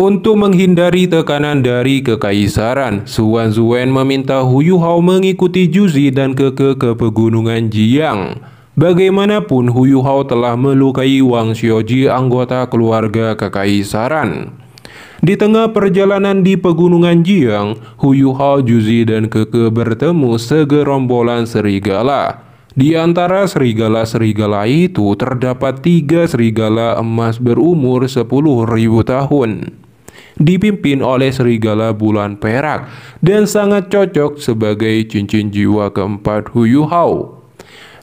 Untuk menghindari tekanan dari kekaisaran, Suan Zuen meminta Huyu Hao mengikuti Juzi dan Keke ke pegunungan Jiang. Bagaimanapun Huyu Hao telah melukai Wang Xioji anggota keluarga kekaisaran. Di tengah perjalanan di pegunungan Jiang, Huyu Hao, Juzi dan Keke bertemu segerombolan serigala. Di antara serigala-serigala itu terdapat tiga serigala emas berumur sepuluh ribu tahun dipimpin oleh serigala bulan perak dan sangat cocok sebagai cincin jiwa keempat Huyu Hao.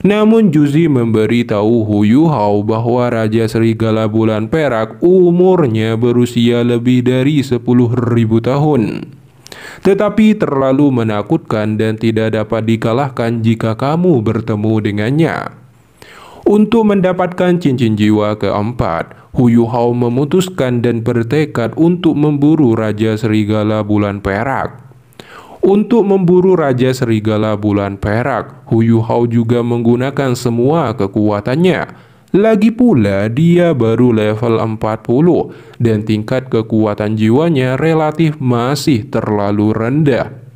Namun Juzi memberitahu Huyu Hao bahwa Raja Serigala Bulan Perak umurnya berusia lebih dari 10.000 tahun. Tetapi terlalu menakutkan dan tidak dapat dikalahkan jika kamu bertemu dengannya. Untuk mendapatkan cincin jiwa keempat, Huyu Hao memutuskan dan bertekad untuk memburu Raja Serigala Bulan Perak. Untuk memburu Raja Serigala Bulan Perak, Huyu Hao juga menggunakan semua kekuatannya. Lagi pula dia baru level 40 dan tingkat kekuatan jiwanya relatif masih terlalu rendah.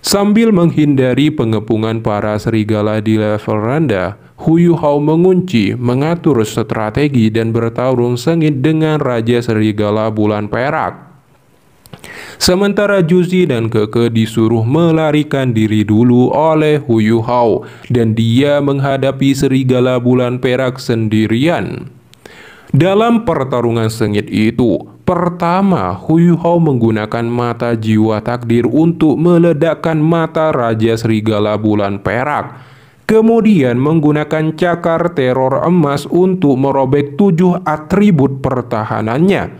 Sambil menghindari pengepungan para serigala di level rendah, Yu Hao mengunci, mengatur strategi dan bertarung sengit dengan Raja Serigala Bulan Perak. Sementara Juzi dan Keke disuruh melarikan diri dulu oleh Yu Hao dan dia menghadapi serigala bulan perak sendirian. Dalam pertarungan sengit itu, Pertama, Huyu Hao menggunakan mata jiwa takdir untuk meledakkan mata Raja Serigala Bulan Perak. Kemudian menggunakan cakar teror emas untuk merobek tujuh atribut pertahanannya.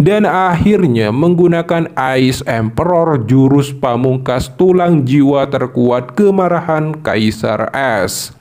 Dan akhirnya menggunakan Ice Emperor jurus pamungkas tulang jiwa terkuat kemarahan Kaisar Es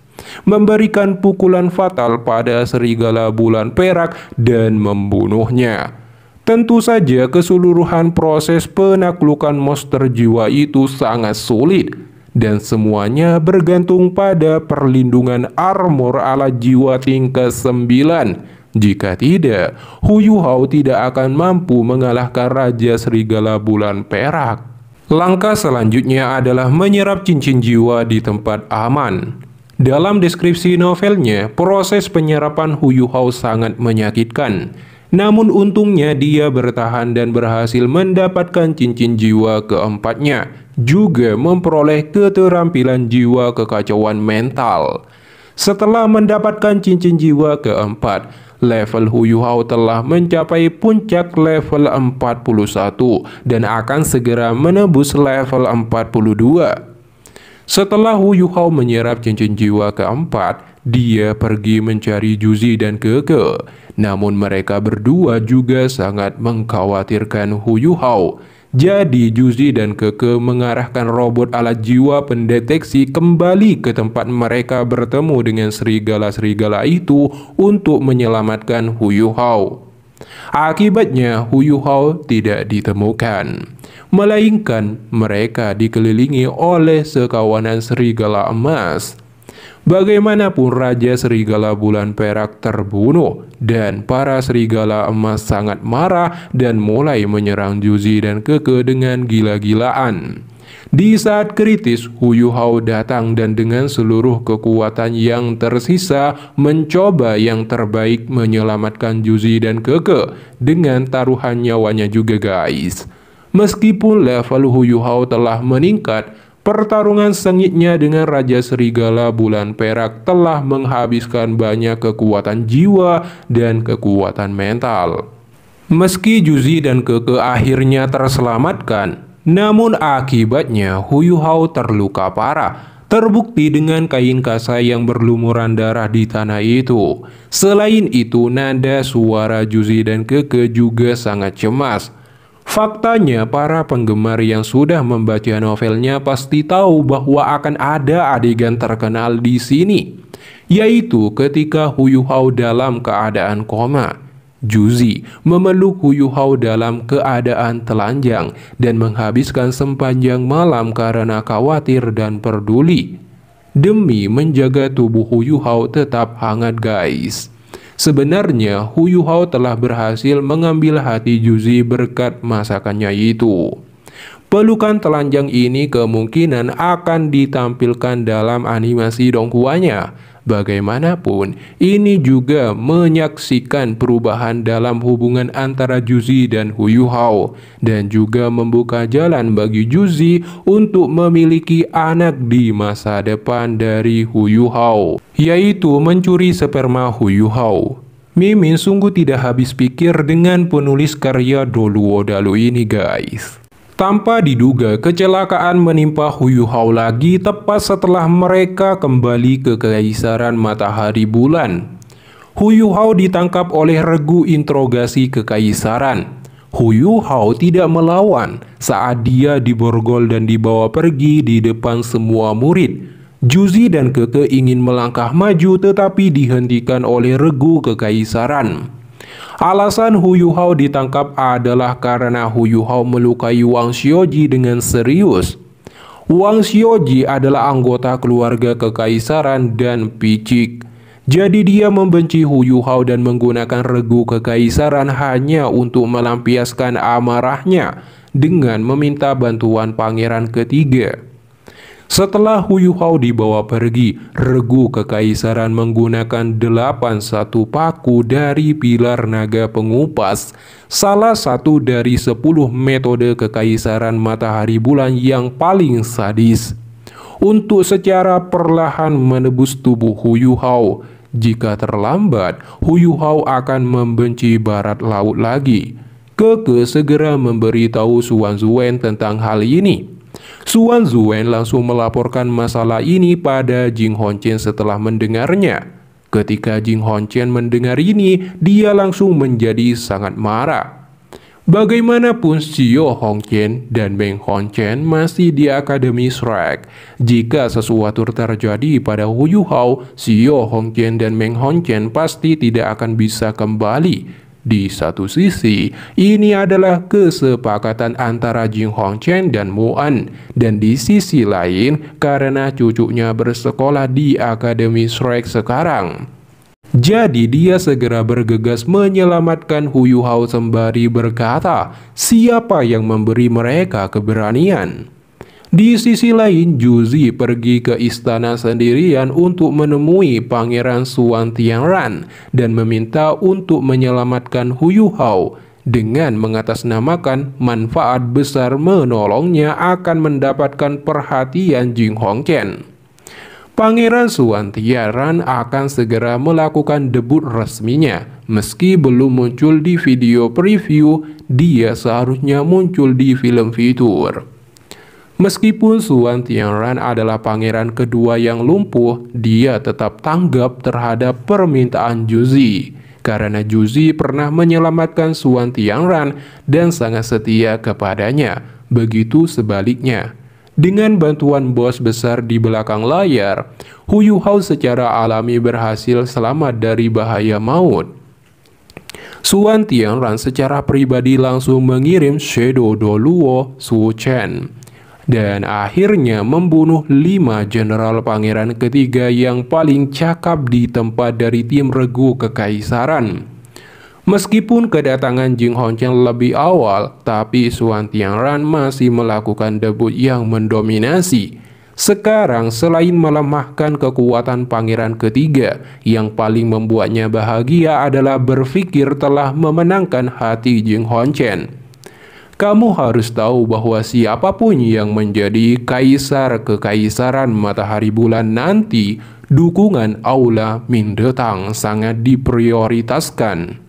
memberikan pukulan fatal pada serigala bulan perak dan membunuhnya. Tentu saja keseluruhan proses penaklukan monster jiwa itu sangat sulit dan semuanya bergantung pada perlindungan armor ala jiwa tingkat 9. Jika tidak, Huyu Hao tidak akan mampu mengalahkan Raja Serigala Bulan Perak. Langkah selanjutnya adalah menyerap cincin jiwa di tempat aman. Dalam deskripsi novelnya, proses penyerapan Huyu Hao sangat menyakitkan. Namun untungnya dia bertahan dan berhasil mendapatkan cincin jiwa keempatnya Juga memperoleh keterampilan jiwa kekacauan mental Setelah mendapatkan cincin jiwa keempat Level Hu Huyuhao telah mencapai puncak level 41 Dan akan segera menebus level 42 setelah Huyuhao menyerap cincin jiwa keempat, dia pergi mencari Juzi dan Keke, namun mereka berdua juga sangat mengkhawatirkan Yu Hao. Jadi Juzi dan Keke mengarahkan robot alat jiwa pendeteksi kembali ke tempat mereka bertemu dengan serigala-serigala itu untuk menyelamatkan Yu Hao. Akibatnya Yu Hao tidak ditemukan Melainkan mereka dikelilingi oleh sekawanan serigala emas Bagaimanapun Raja Serigala Bulan Perak terbunuh dan para serigala emas sangat marah dan mulai menyerang Juzi dan Keke dengan gila-gilaan. Di saat kritis, Huyu Hao datang dan dengan seluruh kekuatan yang tersisa mencoba yang terbaik menyelamatkan Juzi dan Keke dengan taruhan nyawanya juga guys. Meskipun level Huyu Hao telah meningkat, Pertarungan sengitnya dengan Raja Serigala Bulan Perak telah menghabiskan banyak kekuatan jiwa dan kekuatan mental. Meski Juzi dan Keke akhirnya terselamatkan, namun akibatnya Huyu Hao terluka parah terbukti dengan kain kasa yang berlumuran darah di tanah itu. Selain itu, nada suara Juzi dan Keke juga sangat cemas. Faktanya, para penggemar yang sudah membaca novelnya pasti tahu bahwa akan ada adegan terkenal di sini, yaitu ketika Huyuhao dalam keadaan koma. Juzi memeluk Huyuhao dalam keadaan telanjang dan menghabiskan sepanjang malam karena khawatir dan peduli. Demi menjaga tubuh Huyuhao tetap hangat guys. Sebenarnya Huyu Hao telah berhasil mengambil hati Juzi berkat masakannya itu. Pelukan telanjang ini kemungkinan akan ditampilkan dalam animasi dongkuanya. Bagaimanapun, ini juga menyaksikan perubahan dalam hubungan antara Juzi dan Huyuhao dan juga membuka jalan bagi Juzi untuk memiliki anak di masa depan dari Huyuhao, yaitu mencuri sperma Huyuhao. Mimin sungguh tidak habis pikir dengan penulis karya Doluo Dalu ini guys. Tanpa diduga, kecelakaan menimpa Huyu Hao lagi tepat setelah mereka kembali ke Kekaisaran Matahari Bulan. Huyu Hao ditangkap oleh regu interogasi Kekaisaran. Huyu Hao tidak melawan saat dia diborgol dan dibawa pergi di depan semua murid. Juzi dan Keke ingin melangkah maju tetapi dihentikan oleh regu Kekaisaran. Alasan Hu Yuhao ditangkap adalah karena Hu Yuhao melukai Wang Xioji dengan serius. Wang Xioji adalah anggota keluarga kekaisaran dan picik. Jadi dia membenci Hu Yuhao dan menggunakan regu kekaisaran hanya untuk melampiaskan amarahnya dengan meminta bantuan pangeran ketiga. Setelah Huyu Hao dibawa pergi, regu kekaisaran menggunakan delapan satu paku dari pilar naga pengupas, salah satu dari sepuluh metode kekaisaran matahari bulan yang paling sadis. Untuk secara perlahan menebus tubuh Huyu Hao, jika terlambat, Huyu Hao akan membenci barat laut lagi. Keke segera memberitahu Suan Zuen tentang hal ini. Suan Zuen langsung melaporkan masalah ini pada Jing Hongchen setelah mendengarnya. Ketika Jing Hongchen mendengar ini, dia langsung menjadi sangat marah. Bagaimanapun Hong Hongchen dan Meng Hongchen masih di Akademi Shrek. Jika sesuatu terjadi pada Hu Yuhao, Hong Hongchen dan Meng Hongchen pasti tidak akan bisa kembali di satu sisi, ini adalah kesepakatan antara Jing Hong Chen dan An, dan di sisi lain karena cucunya bersekolah di Akademi Shrek sekarang. Jadi dia segera bergegas menyelamatkan Huyu Hao sembari berkata, siapa yang memberi mereka keberanian? Di sisi lain, Juzi pergi ke istana sendirian untuk menemui Pangeran Suan Tianran dan meminta untuk menyelamatkan Huyu Hao dengan mengatasnamakan manfaat besar menolongnya akan mendapatkan perhatian Jing Hong Chen. Pangeran Suan Tianran akan segera melakukan debut resminya. Meski belum muncul di video preview, dia seharusnya muncul di film fitur. Meskipun Suan Tianran adalah pangeran kedua yang lumpuh, dia tetap tanggap terhadap permintaan Juzi. Karena Juzi pernah menyelamatkan Suan Tianran dan sangat setia kepadanya. Begitu sebaliknya. Dengan bantuan bos besar di belakang layar, Huyu Hao secara alami berhasil selamat dari bahaya maut. Suan Tianran secara pribadi langsung mengirim Shadow Doluo Su Chen dan akhirnya membunuh lima jenderal pangeran ketiga yang paling cakap di tempat dari tim regu kekaisaran. Meskipun kedatangan Jing Hongchen lebih awal, tapi Suan Tianran masih melakukan debut yang mendominasi. Sekarang selain melemahkan kekuatan pangeran ketiga, yang paling membuatnya bahagia adalah berpikir telah memenangkan hati Jing Hongchen. Kamu harus tahu bahwa siapapun yang menjadi kaisar kekaisaran matahari bulan nanti, dukungan aula mindetang sangat diprioritaskan.